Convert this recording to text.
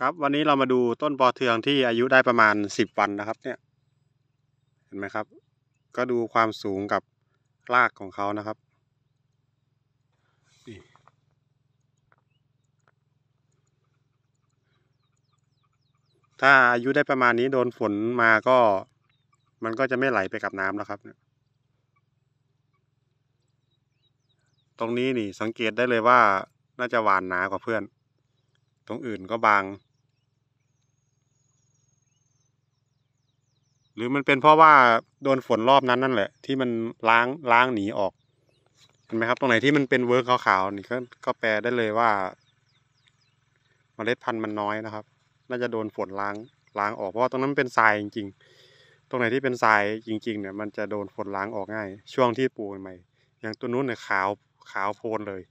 ครับวันนี้เรามาดูต้นปอเทืองที่อายุได้ประมาณสิบวันนะครับเนี่ย เห็นไหมครับ ก็ดูความสูงกับรากของเขานะครับนี่ถ้าอายุได้ประมาณนี้โดนฝนมาก็มันก็จะไม่ไหลไปกับน้ำแล้วครับเนี่ย ตรงนี้นี่สังเกตได้เลยว่า น่าจะหวานหนากว่าเพื่อน ตรงอื่นก็บางหรือมันเป็นเพราะว่าโดนฝนรอบนั้นนั่นแหละที่มันล้างล้างหนีออกเห็นไหมครับ ตรงไหนที่มันเป็นเวิร์กขาวๆนี่ก็ก็แปลได้เลยว่าเมล็ดพันธุ์มันน้อยนะครับน่าจะโดนฝนล้างล้าง ออกเพราะว่าตรงนั้นนเป็นทรายจริง ๆ ตรงไหนที่เป็นทรายจริง ๆ เนี่ยมันจะโดนฝนล้างออกง่าย ช่วงที่ปลูกใหม่อย่างตัวนู้นเนี่ยขาวขาวโพลนเลย